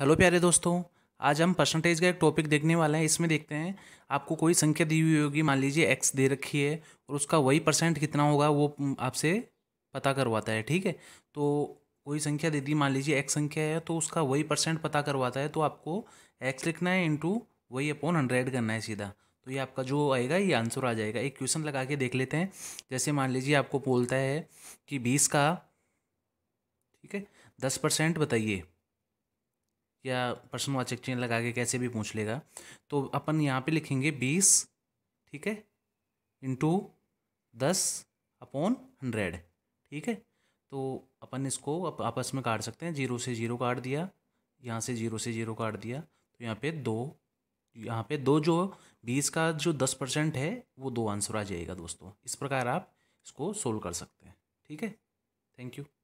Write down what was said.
hello प्यारे दोस्तों आज हम परसेंटेज का एक टॉपिक देखने वाले हैं इसमें देखते हैं आपको कोई संख्या दी हुई होगी मान लीजिए एक्स दे रखी है और उसका वही परसेंट कितना होगा वो आपसे पता करवाता है ठीक है तो कोई संख्या दे दी मान लीजिए एक्स संख्या है तो उसका वही परसेंट पता करवाता है तो आपको एक्स लिखना है इंटू वही अपॉन हंड्रेड करना है सीधा तो ये आपका जो आएगा ये आंसर आ जाएगा एक क्वेश्चन लगा के देख लेते हैं जैसे मान लीजिए आपको बोलता है कि बीस का ठीक है दस परसेंट बताइए या पर्सन वाचक चेन लगा के कैसे भी पूछ लेगा तो अपन यहाँ पे लिखेंगे बीस ठीक है इंटू दस अपॉन हंड्रेड ठीक है तो अपन इसको आप, आपस में काट सकते हैं जीरो से जीरो काट दिया यहाँ से जीरो से जीरो काट दिया तो यहाँ पे दो यहाँ पे दो जो बीस का जो दस परसेंट है वो दो आंसर आ जाएगा दोस्तों इस प्रकार आप इसको सोल्व कर सकते हैं ठीक है थैंक यू